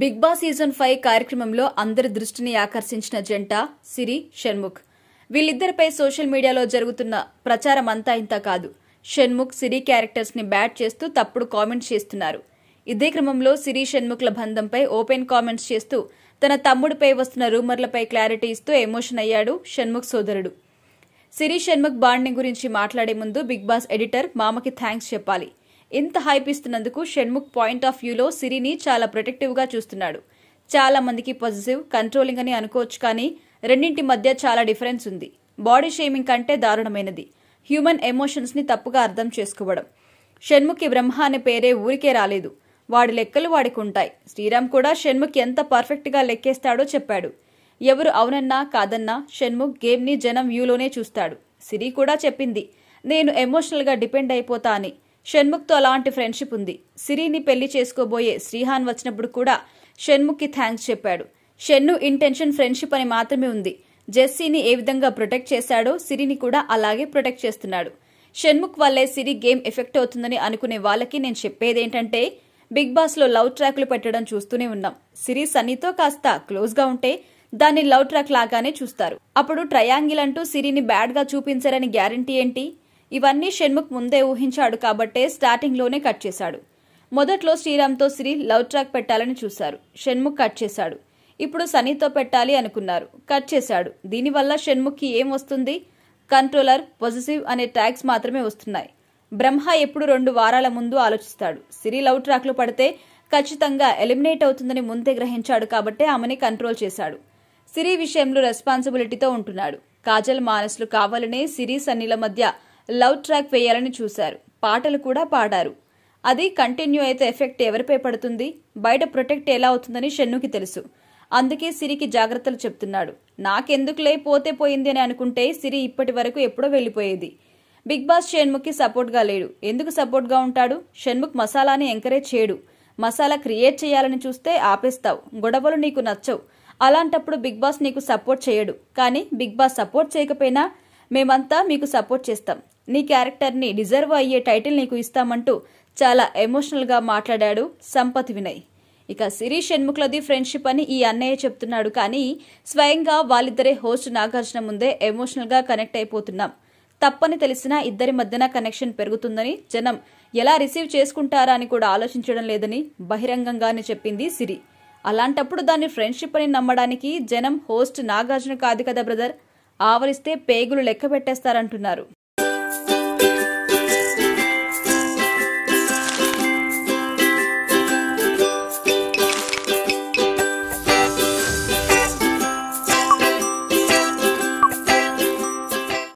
big boss season five కార్యక్రమంలో అందరి దృష్టిని ఆకర్షించిన జంట సిరి షణ్ముఖ్ వీళ్ళిద్దరిపై సోషల్ మీడియాలో జరుగుతున్న ప్రచారం అంతా ఇంత కాదు షణ్ముఖ్ సిరి క్యారెక్టర్స్ ని బ్యాట్ చేస్తూ తప్పుడు కామెంట్స్ చేస్తున్నారు ఇదే క్రమంలో సిరి షణ్ముఖ్ల బంధంపై ఓపెన్ కామెంట్స్ చేస్తూ తన తమ్ముడిపై వస్తున్న రూమర్లపై క్లారిటీ ఇస్తూ ఎమోషన్ అయ్యాడు షణ్ముఖ్ సోదరుడు సిరి షణ్ముఖ్ బాండింగ్ గురించి మాట్లాడే ముందు బిగ్ బాస్ ఎడిటర్ మామకి థ్యాంక్స్ చెప్పాలి ఇంత హైప్ ఇస్తున్నందుకు షణ్ముఖ్ పాయింట్ ఆఫ్ వ్యూలో సిరిని చాలా ప్రొటెక్టివ్గా చూస్తున్నాడు చాలా మందికి పాజిటివ్ కంట్రోలింగ్ అని అనుకోవచ్చు కానీ రెండింటి మధ్య చాలా డిఫరెన్స్ ఉంది బాడీ షేమింగ్ కంటే దారుణమైనది హ్యూమన్ ఎమోషన్స్ని తప్పుగా అర్థం చేసుకోవడం షణ్ముఖి బ్రహ్మ అనే పేరే ఊరికే రాలేదు వాడి లెక్కలు వాడికి ఉంటాయి శ్రీరామ్ కూడా షణ్ముఖ్ ఎంత పర్ఫెక్ట్గా లెక్కేస్తాడో చెప్పాడు ఎవరు అవునన్నా కాదన్నా షణ్ముఖ్ గేమ్ని జనం వ్యూలోనే చూస్తాడు సిరి కూడా చెప్పింది నేను ఎమోషనల్గా డిపెండ్ అయిపోతా అని షణ్ముఖ్తో అలాంటి ఫ్రెండ్షిప్ ఉంది సిరిని పెళ్లి చేసుకోబోయే శ్రీహాన్ వచ్చినప్పుడు కూడా షణ్ముఖ్కి థ్యాంక్స్ చెప్పాడు షెన్ను ఇంటెన్షన్ ఫ్రెండ్షిప్ అని మాత్రమే ఉంది జెస్సీని ఏ విధంగా ప్రొటెక్ట్ చేశాడో సిరిని కూడా అలాగే ప్రొటెక్ట్ చేస్తున్నాడు షణ్ముఖ్ వల్లే సిరి గేమ్ ఎఫెక్ట్ అవుతుందని అనుకునే వాళ్ళకి నేను చెప్పేదేంటంటే బిగ్ బాస్లో లవ్ ట్రాక్లు పెట్టడం చూస్తూనే ఉన్నాం సిరి సన్నీతో కాస్త క్లోజ్గా ఉంటే దాన్ని లవ్ ట్రాక్ లాగానే చూస్తారు అప్పుడు ట్రయాంగిల్ అంటూ సిరిని బ్యాడ్గా చూపించారని గ్యారంటీ ఏంటి ఇవన్నీ షణ్ముఖ్ ముందే ఊహించాడు కాబట్టే స్టార్టింగ్లోనే కట్ చేశాడు మొదట్లో శ్రీరామ్తో సిరి లవ్ ట్రాక్ పెట్టాలని చూశారు షణ్ముఖ్ కట్ చేశాడు ఇప్పుడు సనీతో పెట్టాలి అనుకున్నారు కట్ చేశాడు దీనివల్ల షణ్ముఖ్కి ఏం వస్తుంది కంట్రోలర్ పొజిటివ్ అనే ట్యాగ్స్ మాత్రమే వస్తున్నాయి బ్రహ్మ ఎప్పుడు రెండు వారాల ముందు ఆలోచిస్తాడు సిరి లవ్ ట్రాక్లు పడితే ఖచ్చితంగా ఎలిమినేట్ అవుతుందని ముందే గ్రహించాడు కాబట్టే ఆమెని కంట్రోల్ చేశాడు సిరి విషయంలో రెస్పాన్సిబిలిటీతో ఉంటున్నాడు కాజల్ మానసులు కావాలనే సిరి సన్నిల మధ్య లవ్ ట్రాక్ వేయాలని చూశారు పాటలు కూడా పాడారు అది కంటిన్యూ అయితే ఎఫెక్ట్ ఎవరిపై పడుతుంది బయట ప్రొటెక్ట్ ఎలా అవుతుందని షెన్నుకి తెలుసు అందుకే సిరికి జాగ్రత్తలు చెప్తున్నాడు నాకెందుకులే పోతే పోయింది అని అనుకుంటే సిరి ఇప్పటి వరకు ఎప్పుడో వెళ్ళిపోయేది బిగ్ బాస్ షణ్ముఖ్కి సపోర్ట్గా లేడు ఎందుకు సపోర్ట్గా ఉంటాడు షణ్ముఖ్ మసాలాని ఎంకరేజ్ చేయడు మసాలా క్రియేట్ చేయాలని చూస్తే ఆపేస్తావు గొడవలు నీకు నచ్చవు అలాంటప్పుడు బిగ్ బాస్ నీకు సపోర్ట్ చేయడు కానీ బిగ్ బాస్ సపోర్ట్ చేయకపోయినా మేమంతా మీకు సపోర్ట్ చేస్తాం నీ క్యారెక్టర్ని డిజర్వ్ అయ్యే టైటిల్ నీకు ఇస్తామంటూ చాలా ఎమోషనల్గా మాట్లాడాడు సంపత్ వినయ్ ఇక శిరీష్ షణ్ముఖ్లది ఫ్రెండ్షిప్ అని ఈ అన్నయ్య చెప్తున్నాడు కానీ స్వయంగా వాళ్ళిద్దరే హోస్ట్ నాగార్జున ముందే ఎమోషనల్గా కనెక్ట్ అయిపోతున్నాం తప్పని తెలిసినా ఇద్దరి మధ్యన కనెక్షన్ పెరుగుతుందని జనం ఎలా రిసీవ్ చేసుకుంటారా అని కూడా ఆలోచించడం లేదని బహిరంగంగానే చెప్పింది సిరి అలాంటప్పుడు దాన్ని ఫ్రెండ్షిప్ అని నమ్మడానికి జనం హోస్ట్ నాగార్జున కాదు కదా బ్రదర్ ఆవరిస్తే పేగులు లెక్క పెట్టేస్తారంటున్నారు